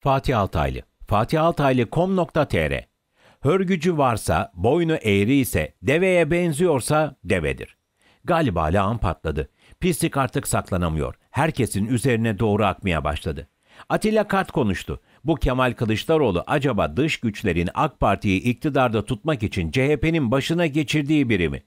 Fatih Altaylı fatihaltaylı.com.tr Hörgücü varsa, boynu eğri ise, deveye benziyorsa devedir. Galiba lağım patladı. Pislik artık saklanamıyor. Herkesin üzerine doğru akmaya başladı. Atilla Kart konuştu. Bu Kemal Kılıçdaroğlu acaba dış güçlerin AK Parti'yi iktidarda tutmak için CHP'nin başına geçirdiği biri mi?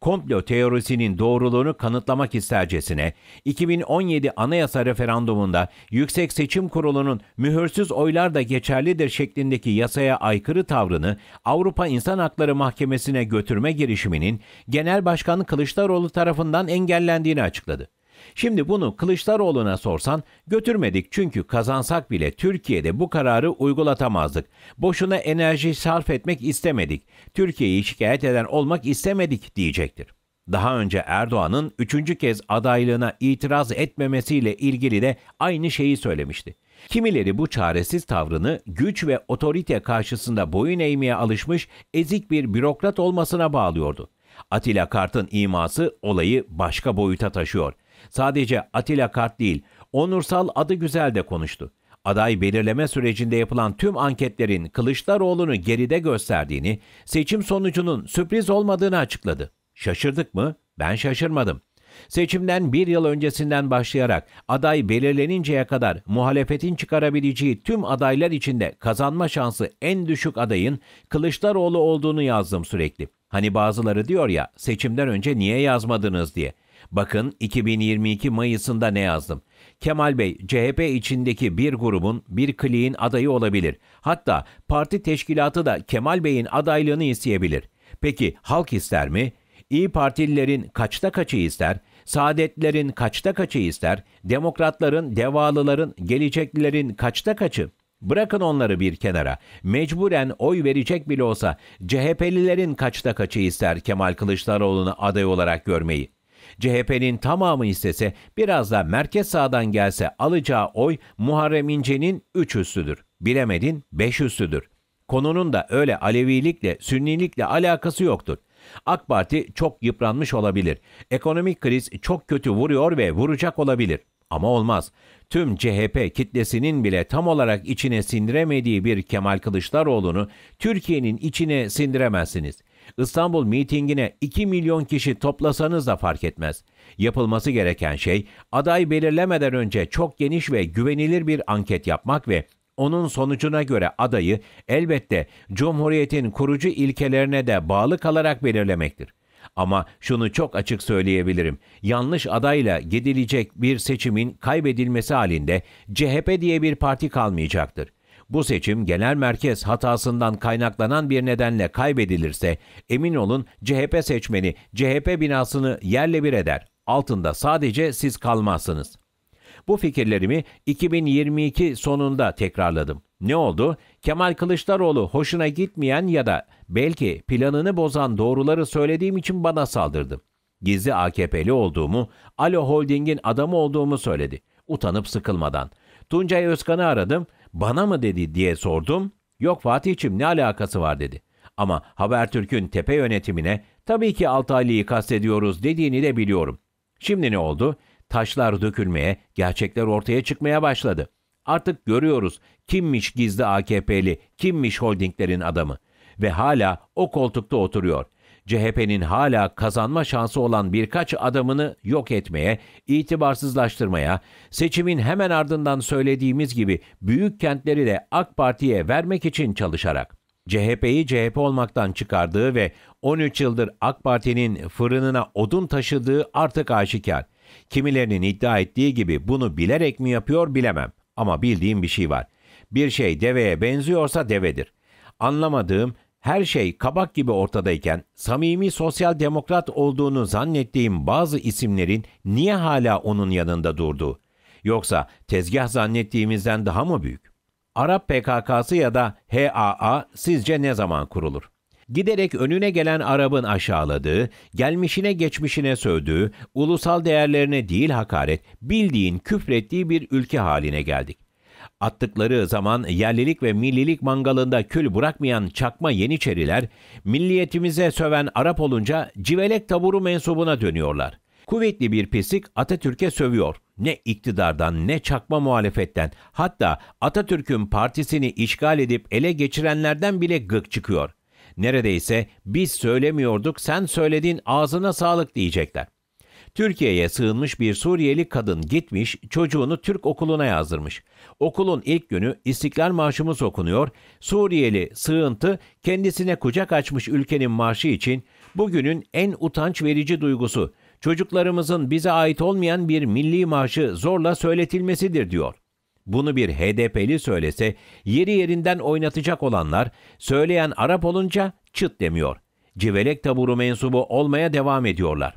komplo teorisinin doğruluğunu kanıtlamak istercesine 2017 Anayasa referandumunda Yüksek Seçim Kurulu'nun mühürsüz oylar da geçerlidir şeklindeki yasaya aykırı tavrını Avrupa İnsan Hakları Mahkemesi'ne götürme girişiminin Genel Başkan Kılıçdaroğlu tarafından engellendiğini açıkladı. Şimdi bunu Kılıçdaroğlu'na sorsan götürmedik çünkü kazansak bile Türkiye'de bu kararı uygulatamazdık. Boşuna enerji sarf etmek istemedik. Türkiye'yi şikayet eden olmak istemedik diyecektir. Daha önce Erdoğan'ın üçüncü kez adaylığına itiraz etmemesiyle ilgili de aynı şeyi söylemişti. Kimileri bu çaresiz tavrını güç ve otorite karşısında boyun eğmeye alışmış ezik bir bürokrat olmasına bağlıyordu. Atilla Kart'ın iması olayı başka boyuta taşıyor. Sadece Atilla Kart değil, Onursal adı güzel de konuştu. Aday belirleme sürecinde yapılan tüm anketlerin Kılıçdaroğlu'nu geride gösterdiğini, seçim sonucunun sürpriz olmadığını açıkladı. Şaşırdık mı? Ben şaşırmadım. Seçimden bir yıl öncesinden başlayarak aday belirleninceye kadar muhalefetin çıkarabileceği tüm adaylar içinde kazanma şansı en düşük adayın Kılıçdaroğlu olduğunu yazdım sürekli. Hani bazıları diyor ya seçimden önce niye yazmadınız diye. Bakın 2022 Mayıs'ında ne yazdım. Kemal Bey, CHP içindeki bir grubun, bir kliğin adayı olabilir. Hatta parti teşkilatı da Kemal Bey'in adaylığını isteyebilir. Peki halk ister mi? İyi Partililerin kaçta kaçı ister? Saadetlerin kaçta kaçı ister? Demokratların, devalıların, geleceklilerin kaçta kaçı? Bırakın onları bir kenara. Mecburen oy verecek bile olsa CHP'lilerin kaçta kaçı ister Kemal Kılıçdaroğlu'nu aday olarak görmeyi? CHP'nin tamamı istese biraz da merkez sağdan gelse alacağı oy Muharrem İnce'nin 3 üstüdür. Bilemedin 5 üstüdür. Konunun da öyle Alevilikle, Sünnilikle alakası yoktur. AK Parti çok yıpranmış olabilir. Ekonomik kriz çok kötü vuruyor ve vuracak olabilir. Ama olmaz. Tüm CHP kitlesinin bile tam olarak içine sindiremediği bir Kemal Kılıçdaroğlu'nu Türkiye'nin içine sindiremezsiniz.'' İstanbul mitingine 2 milyon kişi toplasanız da fark etmez. Yapılması gereken şey aday belirlemeden önce çok geniş ve güvenilir bir anket yapmak ve onun sonucuna göre adayı elbette Cumhuriyet'in kurucu ilkelerine de bağlı kalarak belirlemektir. Ama şunu çok açık söyleyebilirim. Yanlış adayla gidilecek bir seçimin kaybedilmesi halinde CHP diye bir parti kalmayacaktır. Bu seçim genel merkez hatasından kaynaklanan bir nedenle kaybedilirse emin olun CHP seçmeni CHP binasını yerle bir eder. Altında sadece siz kalmazsınız. Bu fikirlerimi 2022 sonunda tekrarladım. Ne oldu? Kemal Kılıçdaroğlu hoşuna gitmeyen ya da belki planını bozan doğruları söylediğim için bana saldırdı. Gizli AKP'li olduğumu, Alo Holding'in adamı olduğumu söyledi. Utanıp sıkılmadan. Tuncay Özkan'ı aradım. Bana mı dedi diye sordum. Yok Fatih'im ne alakası var dedi. Ama Habertürk'ün tepe yönetimine tabii ki Altaylı'yı kastediyoruz dediğini de biliyorum. Şimdi ne oldu? Taşlar dökülmeye, gerçekler ortaya çıkmaya başladı. Artık görüyoruz kimmiş gizli AKP'li, kimmiş holdinglerin adamı ve hala o koltukta oturuyor. CHP'nin hala kazanma şansı olan birkaç adamını yok etmeye, itibarsızlaştırmaya, seçimin hemen ardından söylediğimiz gibi büyük kentleri de AK Parti'ye vermek için çalışarak CHP'yi CHP olmaktan çıkardığı ve 13 yıldır AK Parti'nin fırınına odun taşıdığı artık aşikar. Kimilerinin iddia ettiği gibi bunu bilerek mi yapıyor bilemem ama bildiğim bir şey var. Bir şey deveye benziyorsa devedir. Anlamadığım her şey kabak gibi ortadayken samimi sosyal demokrat olduğunu zannettiğim bazı isimlerin niye hala onun yanında durdu? Yoksa tezgah zannettiğimizden daha mı büyük? Arap PKK'sı ya da HAA sizce ne zaman kurulur? Giderek önüne gelen Arap'ın aşağıladığı, gelmişine geçmişine sövdüğü, ulusal değerlerine değil hakaret, bildiğin küfrettiği bir ülke haline geldik. Attıkları zaman yerlilik ve millilik mangalında kül bırakmayan çakma Yeniçeriler, milliyetimize söven Arap olunca civelek taburu mensubuna dönüyorlar. Kuvvetli bir pislik Atatürk'e sövüyor. Ne iktidardan ne çakma muhalefetten hatta Atatürk'ün partisini işgal edip ele geçirenlerden bile gık çıkıyor. Neredeyse biz söylemiyorduk sen söyledin ağzına sağlık diyecekler. Türkiye'ye sığınmış bir Suriyeli kadın gitmiş, çocuğunu Türk okuluna yazdırmış. Okulun ilk günü İstiklal Marşımız okunuyor, Suriyeli sığıntı kendisine kucak açmış ülkenin marşı için bugünün en utanç verici duygusu, çocuklarımızın bize ait olmayan bir milli marşı zorla söyletilmesidir diyor. Bunu bir HDP'li söylese yeri yerinden oynatacak olanlar söyleyen Arap olunca çıt demiyor. Civelek taburu mensubu olmaya devam ediyorlar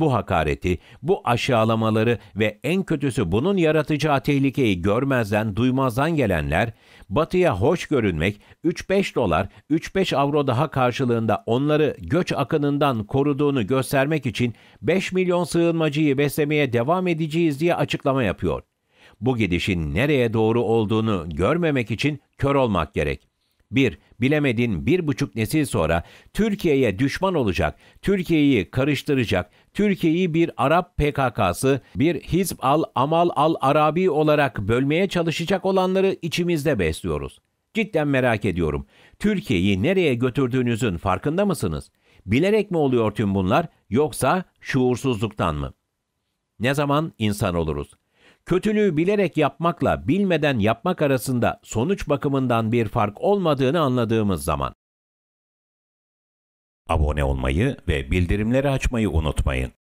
bu hakareti, bu aşağılamaları ve en kötüsü bunun yaratacağı tehlikeyi görmezden, duymazdan gelenler, batıya hoş görünmek, 3-5 dolar, 3-5 avro daha karşılığında onları göç akınından koruduğunu göstermek için 5 milyon sığınmacıyı beslemeye devam edeceğiz diye açıklama yapıyor. Bu gidişin nereye doğru olduğunu görmemek için kör olmak gerek. 1. Bilemedin bir buçuk nesil sonra Türkiye'ye düşman olacak, Türkiye'yi karıştıracak, Türkiye'yi bir Arap PKK'sı, bir Hizb al-Amal al-Arabi olarak bölmeye çalışacak olanları içimizde besliyoruz. Cidden merak ediyorum. Türkiye'yi nereye götürdüğünüzün farkında mısınız? Bilerek mi oluyor tüm bunlar yoksa şuursuzluktan mı? Ne zaman insan oluruz? Kötülüğü bilerek yapmakla bilmeden yapmak arasında sonuç bakımından bir fark olmadığını anladığımız zaman. Abone olmayı ve bildirimleri açmayı unutmayın.